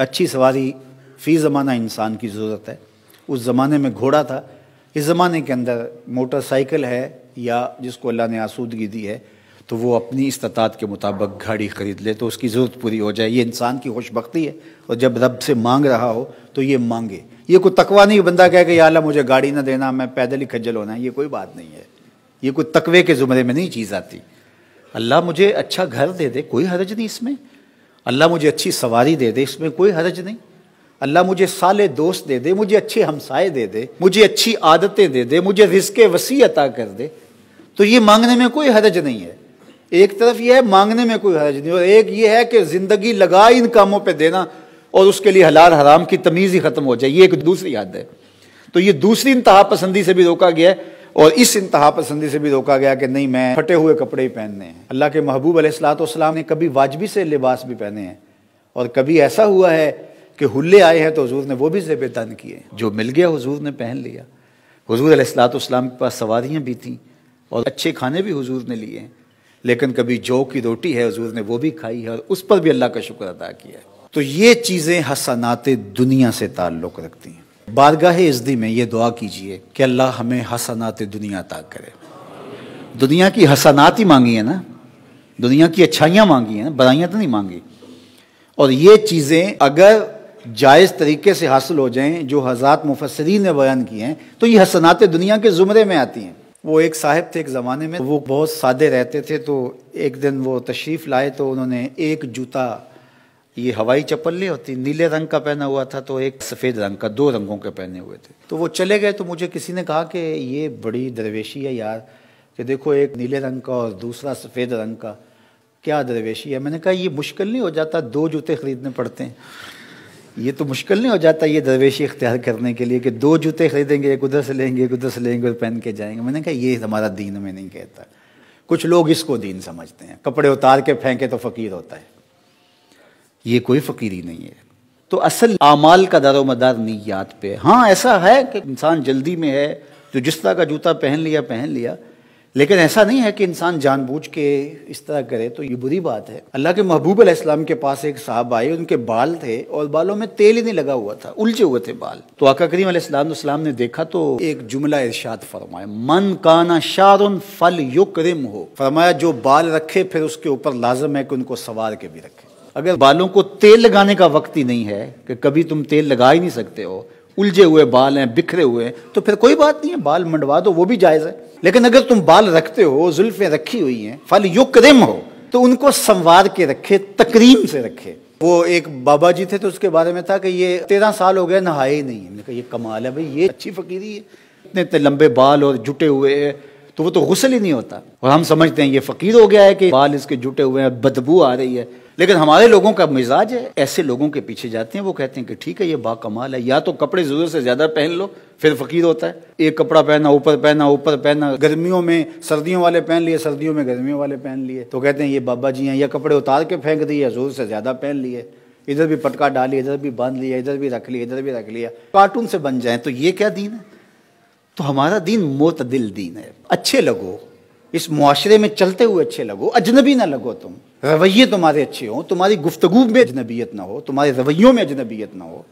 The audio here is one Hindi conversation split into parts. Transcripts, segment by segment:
अच्छी सवारी फ़ी ज़माना इंसान की ज़रूरत है उस ज़माने में घोड़ा था इस ज़माने के अंदर मोटरसाइकिल है या जिसको अल्लाह ने आसूदगी दी है तो वो अपनी इस्तात के मुताबिक गाड़ी ख़रीद ले तो उसकी ज़रूरत पूरी हो जाए ये इंसान की खुशबख्ती है और जब रब से मांग रहा हो तो ये मांगे ये कोई तकवा नहीं बंदा कहे कि यार मुझे गाड़ी ना देना मैं पैदल ही खज्जल होना है ये कोई बात नहीं है ये कोई तकवे के ज़ुमरे में नहीं चीज़ आती अल्लाह मुझे अच्छा घर दे दे कोई हरज नहीं इसमें अल्लाह मुझे अच्छी सवारी दे दे इसमें कोई हरज नहीं अल्लाह मुझे साले दोस्त दे दे मुझे अच्छे हमसाए दे दे मुझे अच्छी आदतें दे दे मुझे रिस्क वसी अता कर दे तो ये मांगने में कोई हरज नहीं है एक तरफ यह है मांगने में कोई हरज नहीं और एक ये है कि ज़िंदगी लगा इन कामों पर देना और उसके लिए हलाल हराम की तमीज़ ही ख़त्म हो जाए ये एक दूसरी याद है तो ये दूसरी इंतहा पसंदी से भी रोका गया है और इस इंतहा पसंदी से भी रोका गया कि नहीं मैं फटे हुए कपड़े ही पहनने हैं अल्लाह के महबूब अलैहिस्सलाम ने कभी वाजबी से लिबास भी पहने हैं और कभी ऐसा हुआ है कि हुल्ले आए हैं तो हजूर ने वो भी जेब तन किए जो मिल गया हजूर ने पहन लिया हजूर अलैहिस्सलाम के पास सवारियाँ भी थीं और अच्छे खाने भी हजूर ने लिए हैं लेकिन कभी जौ की रोटी है हजूर ने वो भी खाई है और उस पर भी अल्लाह का शुक्र अदा किया है तो ये चीज़ें हसनात दुनिया से ताल्लुक़ रखती हैं बारगाह इजदी में ये दुआ कीजिए कि अल्लाह हमें हसनात दुनिया ताक करे दुनिया की हसनात ही मांगी है ना दुनिया की अच्छाइयाँ मांगी हैं बुराइयाँ तो नहीं मांगी और ये चीज़ें अगर जायज़ तरीके से हासिल हो जाएं जो हज़ात मुफसरीन ने बयान किए हैं तो ये हसनात दुनिया के ज़ुमरे में आती हैं वो एक साहब थे एक ज़माने में वो बहुत सादे रहते थे तो एक दिन वो तशरीफ़ लाए तो उन्होंने एक जूता ये हवाई चप्पल नहीं होती नीले रंग का पहना हुआ था तो एक सफ़ेद रंग का दो रंगों के पहने हुए थे तो वो चले गए तो मुझे किसी ने कहा कि ये बड़ी दरवेशी है यार कि देखो एक नीले रंग का और दूसरा सफ़ेद रंग का क्या दरवेशी है मैंने कहा ये मुश्किल नहीं हो जाता दो जूते ख़रीदने पड़ते हैं ये तो मुश्किल नहीं हो जाता ये दरवेशी इख्तियार करने के लिए कि दो जूते खरीदेंगे एक उधर से लेंगे एक उधर से लेंगे और पहन के जाएंगे मैंने कहा ये हमारा दीन में नहीं कहता कुछ लोग इसको दीन समझते हैं कपड़े उतार के फेंके तो फ़कीर होता है ये कोई फकीरी नहीं है तो असल आमाल का दारो मदार नीयत पे हाँ ऐसा है कि इंसान जल्दी में है जो जिस तरह का जूता पहन लिया पहन लिया लेकिन ऐसा नहीं है कि इंसान जानबूझ के इस तरह करे तो ये बुरी बात है अल्लाह के महबूब अलैहिस्सलाम के पास एक साहब आए उनके बाल थे और बालों में तेल ही नहीं लगा हुआ था उलझे हुए थे बाल तो आका करीम इस्लाम ने देखा तो एक जुमला इर्शाद फरमाया मन काना शारुन फल युक्रिम हो फरमाया जो बाल रखे फिर उसके ऊपर लाजम है कि उनको सवार के भी रखे अगर बालों को तेल लगाने का वक्त ही नहीं है कि कभी तुम तेल लगा ही नहीं सकते हो उलझे हुए बाल हैं बिखरे हुए हैं तो फिर कोई बात नहीं है बाल मंडवा दो वो भी जायज़ है लेकिन अगर तुम बाल रखते हो जुल्फ़ें रखी हुई हैं फल युक्रिम हो तो उनको संवार के रखे तकरीम से रखे वो एक बाबा जी थे तो उसके बारे में था कि ये तेरह साल हो गया नहाए ही नहीं है कहा ये कमाल है भाई ये अच्छी फकीरी है इतने लंबे बाल और जुटे हुए तो वो तो गुसल ही नहीं होता और हम समझते हैं ये फ़कीर हो गया है कि बाल इसके जुटे हुए हैं बदबू आ रही है लेकिन हमारे लोगों का मिजाज है ऐसे लोगों के पीछे जाते हैं वो कहते हैं कि ठीक है ये बा कमाल है या तो कपड़े जरूर से ज्यादा पहन लो फिर फकीर होता है एक कपड़ा पहना ऊपर पहना ऊपर पहना गर्मियों में सर्दियों वाले पहन लिए सर्दियों में गर्मियों वाले पहन लिए तो कहते हैं ये बाबा जी हैं या कपड़े उतार के फेंक दिए जरूर से ज्यादा पहन लिए इधर भी पटका डाली इधर भी बांध लिया इधर भी रख लिया इधर भी रख लिया कार्टून से बन जाए तो ये क्या दीन है तो हमारा दीन मोतदिल दीन है अच्छे लगो इस मुआरे में चलते हुए अच्छे लगो अजनबी ना लगो तुम रवैये तुम्हारे अच्छे हों तुम्हारी गुफ्तगु में अजनबीयत ना हो तुम्हारे रवैयों में अजनबीयत ना हो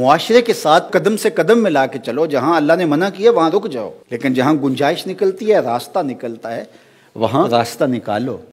मुआरे के साथ कदम से कदम मिला के चलो जहाँ अल्लाह ने मना किया वहाँ रुक जाओ लेकिन जहाँ गुंजाइश निकलती है रास्ता निकलता है वहाँ रास्ता निकालो